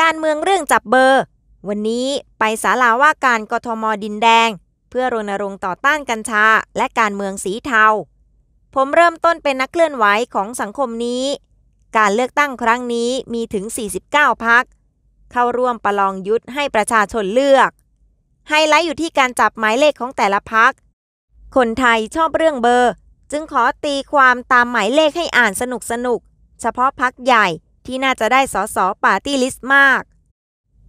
การเมืองเรื่องจับเบอร์ วันนี้ไปศาลาว่าการกทมดินแดง เพื่อรณรงค์ต่อต้านกัญชา และการเมืองสีเทาผมเริ่มต้นเป็นนักเคลื่อนไหวของสังคมนี้ การเลือกตั้งครั้งนี้มีถึง 49 พัก เข้าร่วมประลองยุทธให้ประชาชนเลือกไฮไลท์อยู่ที่การจับหมายเลขของแต่ละพัก คนไทยชอบเรื่องเบอร์ จึงขอตีความตามหมายเลขให้อ่านสนุกสนุก เฉพาะพักใหญ่ที่น่าจะได้สสปาร์ตี้ลิสต์มาก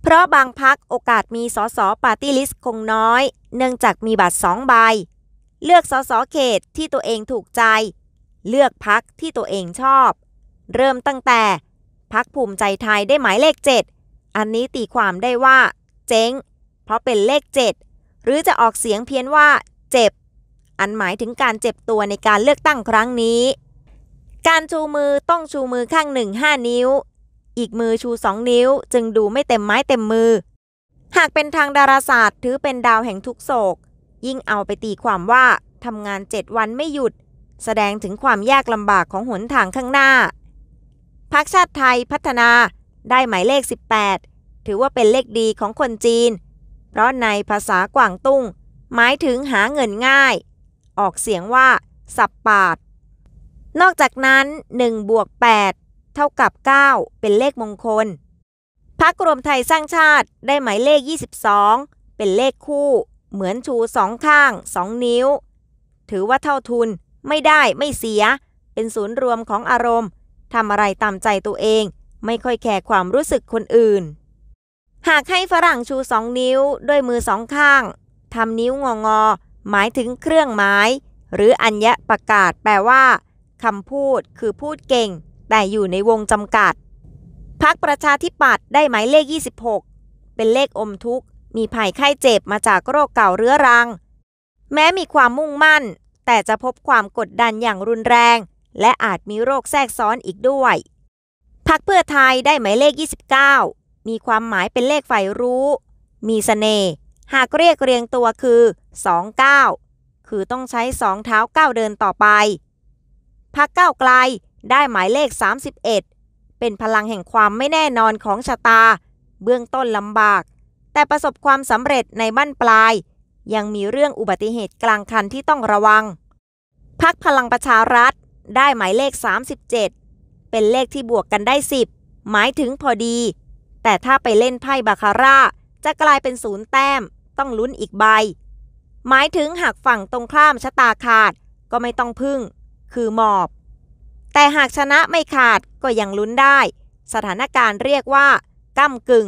เพราะบางพักโอกาสมีสสปาร์ตี้ลิสต์คงน้อย เนื่องจากมีบัตรสองใบ เลือกสสเขตที่ตัวเองถูกใจ เลือกพักที่ตัวเองชอบ เริ่มตั้งแต่พักภูมิใจไทยได้หมายเลข 7 อันนี้ตีความได้ว่าเจ๊ง เพราะเป็นเลข 7 หรือจะออกเสียงเพี้ยนว่าเจ็บ อันหมายถึงการเจ็บตัวในการเลือกตั้งครั้งนี้การชูมือต้องชูมือข้างหนึ่งห้านิ้ว อีกมือชูสองนิ้วจึงดูไม่เต็มไม้เต็มมือ หากเป็นทางดาราศาสตร์ ถือเป็นดาวแห่งทุกโศก ยิ่งเอาไปตีความว่าทำงานเจ็ดวันไม่หยุด แสดงถึงความยากลำบากของหนทางข้างหน้า พักชาติไทยพัฒนาได้หมายเลข 18 ถือว่าเป็นเลขดีของคนจีน เพราะในภาษากว่างตุ้ง หมายถึงหาเงินง่าย ออกเสียงว่าสับปาดนอกจากนั้น1บวก8 เท่ากับ 9 เป็นเลขมงคล พักรวมไทยสร้างชาติได้หมายเลข 22 เป็นเลขคู่ เหมือนชูสองข้าง 2 นิ้ว ถือว่าเท่าทุน ไม่ได้ไม่เสีย เป็นศูนย์รวมของอารมณ์ ทำอะไรตามใจตัวเอง ไม่ค่อยแคร์ความรู้สึกคนอื่น หากให้ฝรั่งชูสองนิ้วด้วยมือสองข้าง ทำนิ้วงองอ หมายถึงเครื่องหมาย หรืออัญญประกาศ แปลว่าคำพูดคือพูดเก่งแต่อยู่ในวงจำกัด พักประชาธิปัตย์ได้หมายเลข 26 เป็นเลขอมทุกข์ มีภัยไข้เจ็บมาจากโรคเก่าเรื้อรัง แม้มีความมุ่งมั่น แต่จะพบความกดดันอย่างรุนแรง และอาจมีโรคแทรกซ้อนอีกด้วย พักเพื่อไทยได้หมายเลข 29 มีความหมายเป็นเลขฝ่ายรู้ มีสเสน่ห์หากเรียกเรียงตัวคือ 29 คือต้องใช้สองเท้าก้าวเดินต่อไปพักเก้าไกลได้หมายเลข 31 เป็นพลังแห่งความไม่แน่นอนของชะตา เบื้องต้นลำบาก แต่ประสบความสำเร็จในบั้นปลาย ยังมีเรื่องอุบัติเหตุกลางคันที่ต้องระวังพักพลังประชารัฐได้หมายเลข 37 เป็นเลขที่บวกกันได้ 10 หมายถึงพอดี แต่ถ้าไปเล่นไพ่บาคาร่า จะกลายเป็นศูนย์แต้ม ต้องลุ้นอีกใบ หมายถึงหากฝั่งตรงข้ามชะตาขาดก็ไม่ต้องพึ่งคือหมอบ แต่หากชนะไม่ขาดก็ยังลุ้นได้ สถานการณ์เรียกว่า ก้ากึ่ง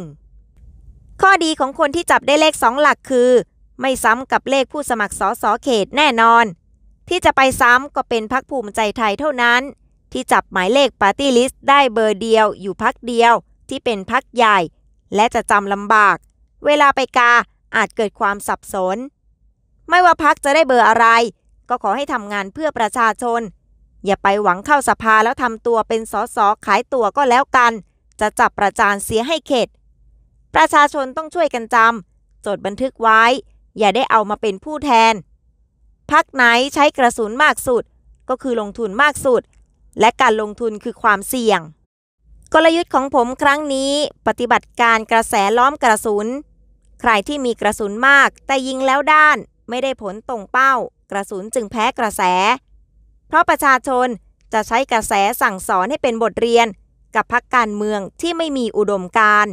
ข้อดีของคนที่จับได้เลขสองหลักคือ ไม่ซ้ำกับเลขผู้สมัครสอสอเขตแน่นอน ที่จะไปซ้ำก็เป็นพักภูมิใจไทยเท่านั้น ที่จับหมายเลขปาร์ตี้ลิสต์ได้เบอร์เดียวอยู่พักเดียวที่เป็นพักใหญ่ และจะจำลำบาก เวลาไปกาอาจเกิดความสับสน ไม่ว่าพักจะได้เบอร์อะไรก็ขอให้ทำงานเพื่อประชาชน อย่าไปหวังเข้าสภาแล้วทำตัวเป็นสสขายตัวก็แล้วกัน จะจับประจานเสียให้เข็ดประชาชนต้องช่วยกันจำจดบันทึกไว้ อย่าได้เอามาเป็นผู้แทนพักไหนใช้กระสุนมากสุด ก็คือลงทุนมากสุด และการลงทุนคือความเสี่ยง กลยุทธ์ของผมครั้งนี้ปฏิบัติการกระแสล้อมกระสุนใครที่มีกระสุนมาก แต่ยิงแล้วด้านไม่ได้ผลตรงเป้ากระสุนจึงแพ้กระแส เพราะประชาชนจะใช้กระแสสั่งสอนให้เป็นบทเรียน กับพักการเมืองที่ไม่มีอุดมการณ์